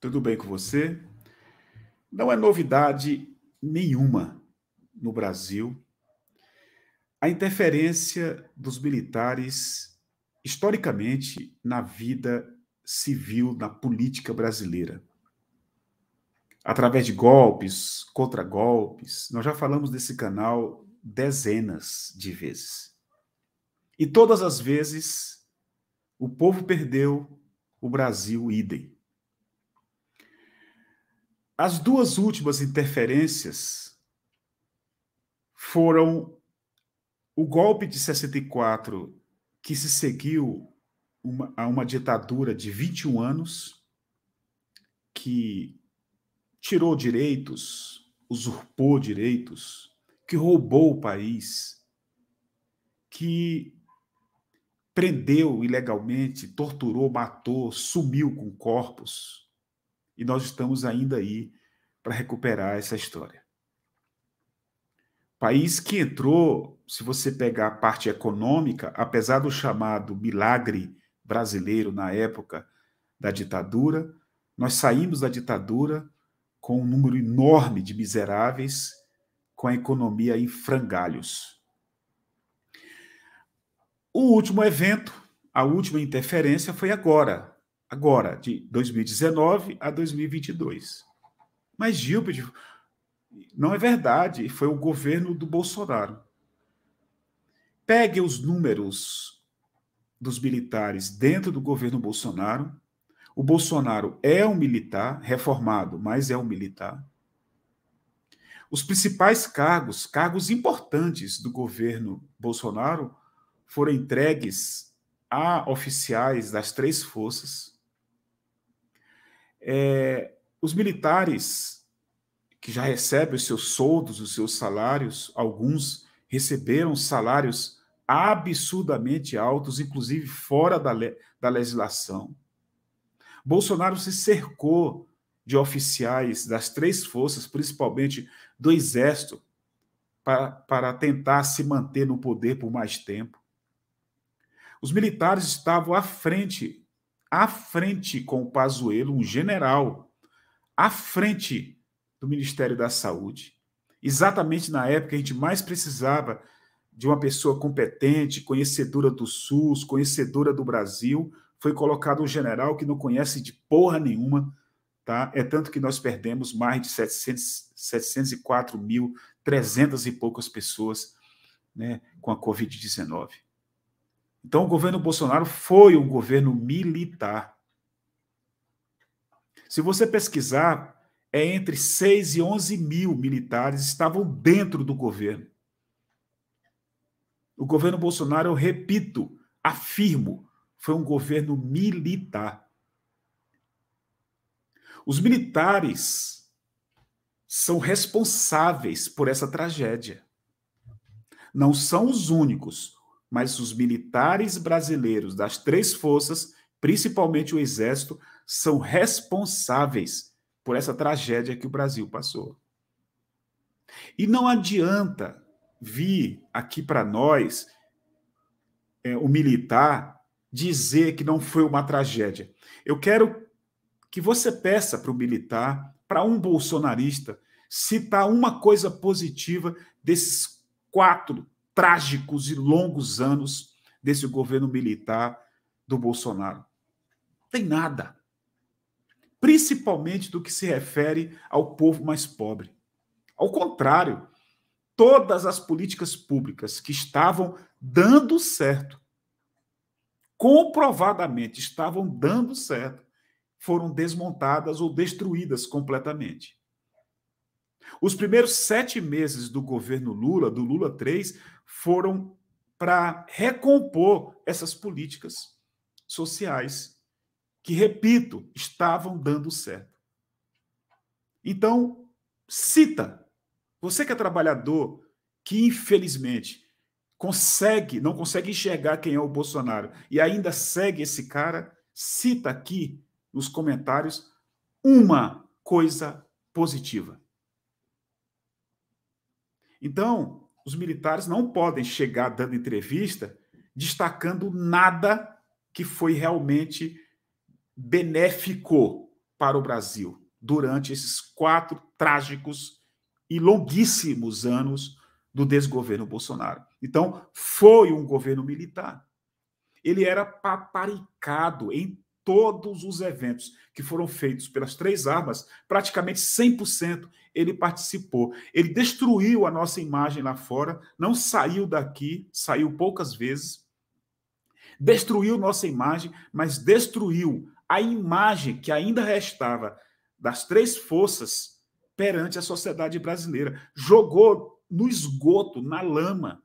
Tudo bem com você? Não é novidade nenhuma no Brasil a interferência dos militares historicamente na vida civil, na política brasileira. Através de golpes, contra-golpes, nós já falamos desse canal dezenas de vezes. E todas as vezes o povo perdeu, o Brasil idem. As duas últimas interferências foram o golpe de 64, que se seguiu uma, a uma ditadura de 21 anos, que tirou direitos, usurpou direitos, que roubou o país, que prendeu ilegalmente, torturou, matou, sumiu com corpos e nós estamos ainda aí para recuperar essa história. País que entrou, se você pegar a parte econômica, apesar do chamado milagre brasileiro na época da ditadura, nós saímos da ditadura com um número enorme de miseráveis, com a economia em frangalhos. O último evento, a última interferência foi agora, agora, de 2019 a 2022. Mas Gilbert, não é verdade, foi o governo do Bolsonaro. Pegue os números dos militares dentro do governo Bolsonaro. O Bolsonaro é um militar, reformado, mas é um militar. Os principais cargos, cargos importantes do governo Bolsonaro, foram entregues a oficiais das três forças é, os militares que já recebem os seus soldos, os seus salários, alguns receberam salários absurdamente altos, inclusive fora da, le da legislação. Bolsonaro se cercou de oficiais das três forças, principalmente do Exército, para, para tentar se manter no poder por mais tempo. Os militares estavam à frente à frente com o Pazuello, um general, à frente do Ministério da Saúde. Exatamente na época a gente mais precisava de uma pessoa competente, conhecedora do SUS, conhecedora do Brasil, foi colocado um general que não conhece de porra nenhuma, tá? É tanto que nós perdemos mais de 704.300 mil, e poucas pessoas, né, com a Covid-19. Então, o governo Bolsonaro foi um governo militar. Se você pesquisar, é entre 6 e 11 mil militares estavam dentro do governo. O governo Bolsonaro, eu repito, afirmo, foi um governo militar. Os militares são responsáveis por essa tragédia. Não são os únicos, mas os militares brasileiros das três forças, principalmente o Exército, são responsáveis por essa tragédia que o Brasil passou. E não adianta vir aqui para nós é, o militar dizer que não foi uma tragédia. Eu quero que você peça para o militar, para um bolsonarista, citar uma coisa positiva desses quatro trágicos e longos anos desse governo militar do Bolsonaro. Tem nada. Principalmente do que se refere ao povo mais pobre. Ao contrário, todas as políticas públicas que estavam dando certo, comprovadamente estavam dando certo, foram desmontadas ou destruídas completamente. Os primeiros sete meses do governo Lula, do Lula 3, foram para recompor essas políticas sociais que, repito, estavam dando certo. Então, cita. Você que é trabalhador, que infelizmente consegue, não consegue enxergar quem é o Bolsonaro e ainda segue esse cara, cita aqui nos comentários uma coisa positiva. Então, os militares não podem chegar dando entrevista destacando nada que foi realmente benéfico para o Brasil durante esses quatro trágicos e longuíssimos anos do desgoverno Bolsonaro. Então, foi um governo militar. Ele era paparicado em todos os eventos que foram feitos pelas três armas, praticamente 100% ele participou. Ele destruiu a nossa imagem lá fora, não saiu daqui, saiu poucas vezes. Destruiu nossa imagem, mas destruiu a imagem que ainda restava das três forças perante a sociedade brasileira. Jogou no esgoto, na lama,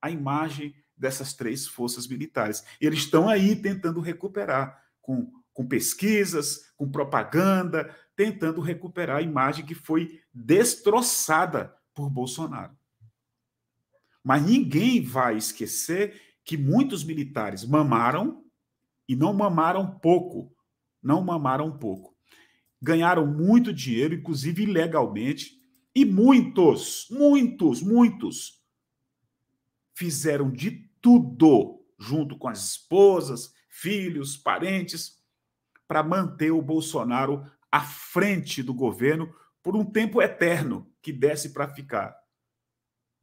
a imagem dessas três forças militares. E eles estão aí tentando recuperar com, com pesquisas, com propaganda, tentando recuperar a imagem que foi destroçada por Bolsonaro. Mas ninguém vai esquecer que muitos militares mamaram e não mamaram pouco. Não mamaram pouco. Ganharam muito dinheiro, inclusive ilegalmente, e muitos, muitos, muitos fizeram de tudo junto com as esposas, filhos, parentes, para manter o Bolsonaro à frente do governo por um tempo eterno que desse para ficar.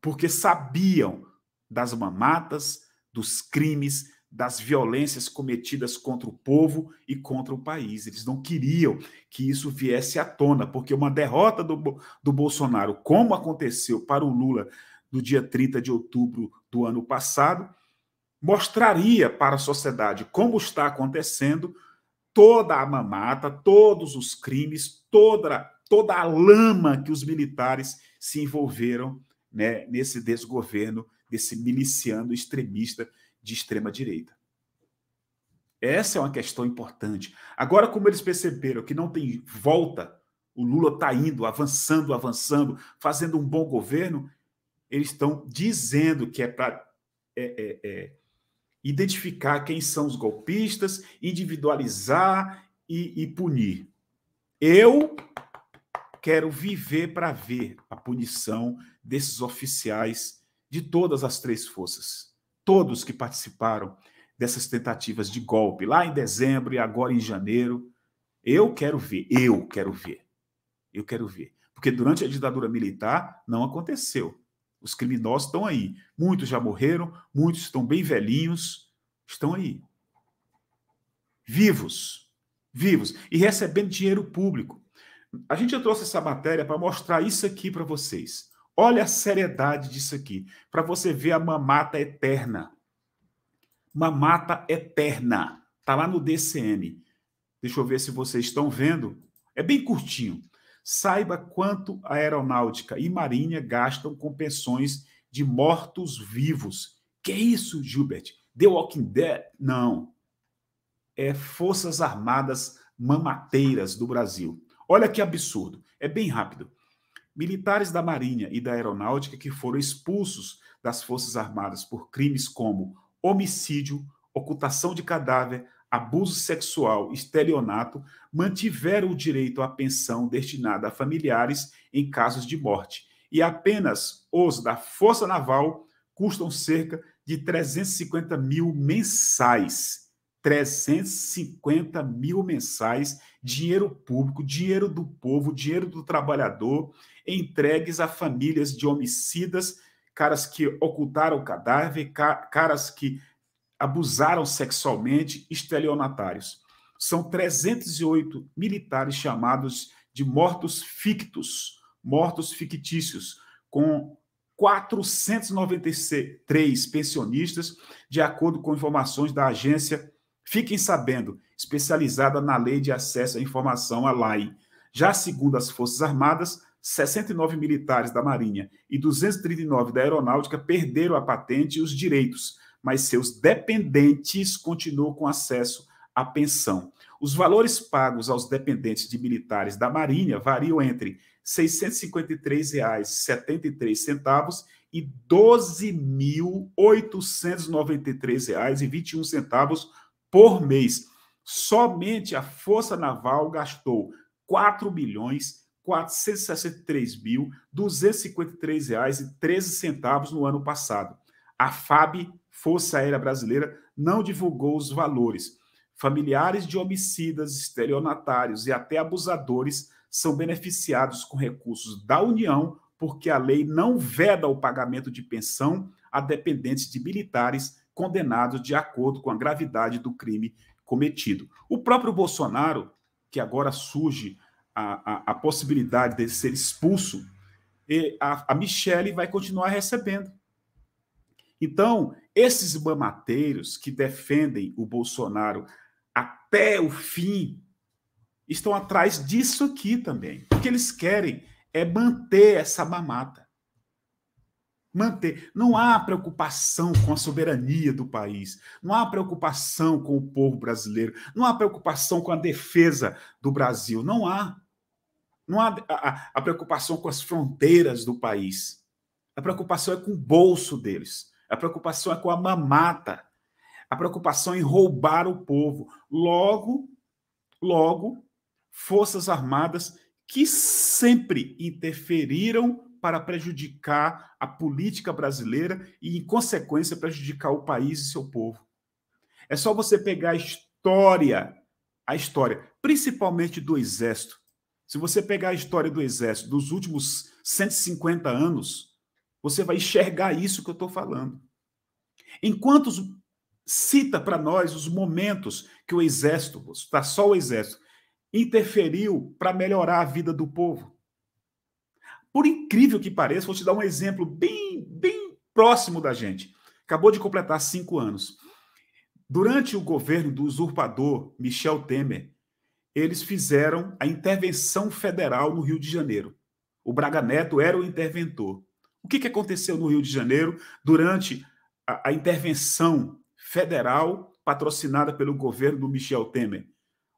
Porque sabiam das mamatas, dos crimes, das violências cometidas contra o povo e contra o país. Eles não queriam que isso viesse à tona, porque uma derrota do, do Bolsonaro, como aconteceu para o Lula no dia 30 de outubro do ano passado, mostraria para a sociedade como está acontecendo toda a mamata, todos os crimes, toda, toda a lama que os militares se envolveram né, nesse desgoverno, desse miliciano extremista de extrema direita. Essa é uma questão importante. Agora, como eles perceberam que não tem volta, o Lula está indo, avançando, avançando, fazendo um bom governo, eles estão dizendo que é para é, é, é, identificar quem são os golpistas, individualizar e, e punir. Eu quero viver para ver a punição desses oficiais de todas as três forças, todos que participaram dessas tentativas de golpe lá em dezembro e agora em janeiro. Eu quero ver, eu quero ver, eu quero ver. Porque durante a ditadura militar não aconteceu. Os criminosos estão aí. Muitos já morreram, muitos estão bem velhinhos, estão aí. Vivos. Vivos. E recebendo dinheiro público. A gente já trouxe essa matéria para mostrar isso aqui para vocês. Olha a seriedade disso aqui, para você ver a mamata eterna. Mamata eterna. Tá lá no DCM. Deixa eu ver se vocês estão vendo. É bem curtinho saiba quanto a aeronáutica e marinha gastam com pensões de mortos-vivos. Que isso, Gilbert? The Walking Dead? Não. É Forças Armadas Mamateiras do Brasil. Olha que absurdo. É bem rápido. Militares da Marinha e da Aeronáutica que foram expulsos das Forças Armadas por crimes como homicídio, ocultação de cadáver, abuso sexual, estelionato, mantiveram o direito à pensão destinada a familiares em casos de morte, e apenas os da Força Naval custam cerca de 350 mil mensais. 350 mil mensais, dinheiro público, dinheiro do povo, dinheiro do trabalhador, entregues a famílias de homicidas, caras que ocultaram o cadáver, caras que abusaram sexualmente estelionatários. São 308 militares chamados de mortos fictos, mortos fictícios, com 493 pensionistas, de acordo com informações da agência Fiquem Sabendo, especializada na Lei de Acesso à Informação, a LAI. Já segundo as Forças Armadas, 69 militares da Marinha e 239 da Aeronáutica perderam a patente e os direitos, mas seus dependentes continuam com acesso à pensão. Os valores pagos aos dependentes de militares da Marinha variam entre R$ 653,73 e R$ 12.893,21 por mês. Somente a Força Naval gastou R$ 4 no ano passado. A FAB Força Aérea Brasileira não divulgou os valores. Familiares de homicidas, estelionatários e até abusadores são beneficiados com recursos da União, porque a lei não veda o pagamento de pensão a dependentes de militares condenados de acordo com a gravidade do crime cometido. O próprio Bolsonaro, que agora surge a, a, a possibilidade de ser expulso, a, a Michele vai continuar recebendo então, esses mamateiros que defendem o Bolsonaro até o fim estão atrás disso aqui também. O que eles querem é manter essa mamata. Manter. Não há preocupação com a soberania do país, não há preocupação com o povo brasileiro, não há preocupação com a defesa do Brasil, não há. Não há a, a preocupação com as fronteiras do país. A preocupação é com o bolso deles a preocupação é com a mamata, a preocupação em roubar o povo. Logo, logo, forças armadas que sempre interferiram para prejudicar a política brasileira e, em consequência, prejudicar o país e seu povo. É só você pegar a história, a história, principalmente do Exército. Se você pegar a história do Exército dos últimos 150 anos, você vai enxergar isso que eu estou falando. Enquanto cita para nós os momentos que o exército, está só o exército, interferiu para melhorar a vida do povo. Por incrível que pareça, vou te dar um exemplo bem, bem próximo da gente. Acabou de completar cinco anos. Durante o governo do usurpador Michel Temer, eles fizeram a intervenção federal no Rio de Janeiro. O Braga Neto era o interventor. O que, que aconteceu no Rio de Janeiro durante a, a intervenção federal patrocinada pelo governo do Michel Temer?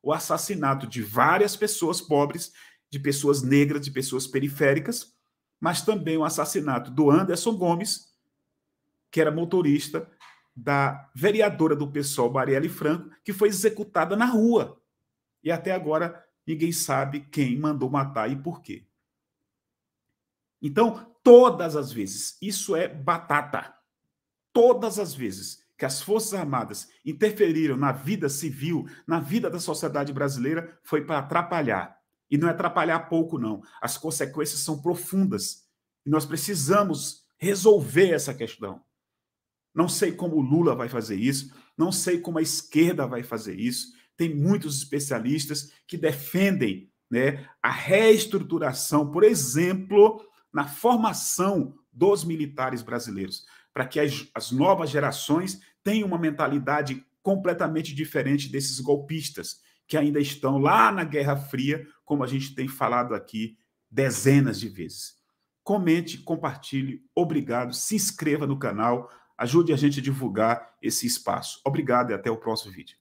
O assassinato de várias pessoas pobres, de pessoas negras, de pessoas periféricas, mas também o assassinato do Anderson Gomes, que era motorista da vereadora do PSOL, Marielle Franco, que foi executada na rua. E até agora ninguém sabe quem mandou matar e por quê. Então, todas as vezes, isso é batata. Todas as vezes que as Forças Armadas interferiram na vida civil, na vida da sociedade brasileira, foi para atrapalhar. E não é atrapalhar pouco, não. As consequências são profundas. E nós precisamos resolver essa questão. Não sei como o Lula vai fazer isso, não sei como a esquerda vai fazer isso. Tem muitos especialistas que defendem né, a reestruturação, por exemplo, na formação dos militares brasileiros, para que as, as novas gerações tenham uma mentalidade completamente diferente desses golpistas que ainda estão lá na Guerra Fria, como a gente tem falado aqui dezenas de vezes. Comente, compartilhe, obrigado, se inscreva no canal, ajude a gente a divulgar esse espaço. Obrigado e até o próximo vídeo.